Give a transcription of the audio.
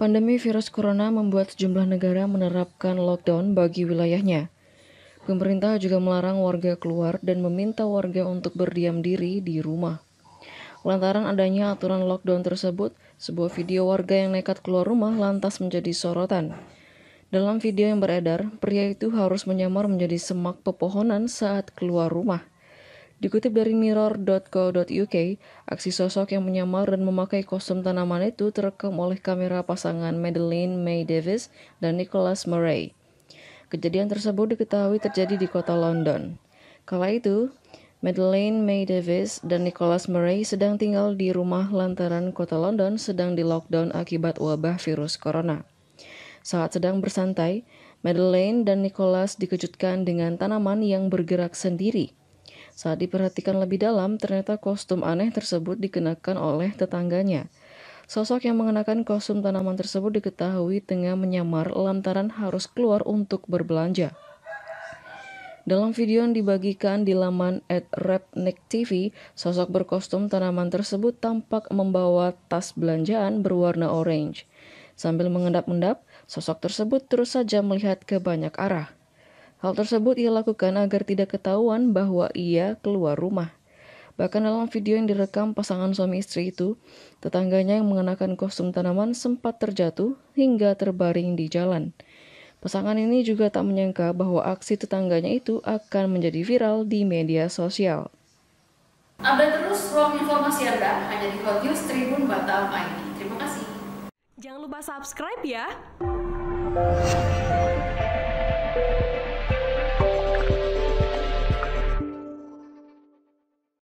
Pandemi virus corona membuat sejumlah negara menerapkan lockdown bagi wilayahnya. Pemerintah juga melarang warga keluar dan meminta warga untuk berdiam diri di rumah. Lantaran adanya aturan lockdown tersebut, sebuah video warga yang nekat keluar rumah lantas menjadi sorotan. Dalam video yang beredar, pria itu harus menyamar menjadi semak pepohonan saat keluar rumah. Dikutip dari mirror.co.uk, aksi sosok yang menyamar dan memakai kostum tanaman itu terekam oleh kamera pasangan Madeline May Davis dan Nicholas Murray. Kejadian tersebut diketahui terjadi di kota London. Kala itu, Madeline May Davis dan Nicholas Murray sedang tinggal di rumah lantaran kota London sedang di lockdown akibat wabah virus corona. Saat sedang bersantai, Madeline dan Nicholas dikejutkan dengan tanaman yang bergerak sendiri – saat diperhatikan lebih dalam, ternyata kostum aneh tersebut dikenakan oleh tetangganya. Sosok yang mengenakan kostum tanaman tersebut diketahui tengah menyamar lantaran harus keluar untuk berbelanja. Dalam video yang dibagikan di laman at Redneck TV, sosok berkostum tanaman tersebut tampak membawa tas belanjaan berwarna orange. Sambil mengendap-endap, sosok tersebut terus saja melihat ke banyak arah. Hal tersebut ia lakukan agar tidak ketahuan bahwa ia keluar rumah. Bahkan dalam video yang direkam pasangan suami istri itu, tetangganya yang mengenakan kostum tanaman sempat terjatuh hingga terbaring di jalan. Pasangan ini juga tak menyangka bahwa aksi tetangganya itu akan menjadi viral di media sosial. Update terus ruang informasi Anda hanya di Hot News Tribun Batam ID. Terima kasih. Jangan lupa subscribe ya.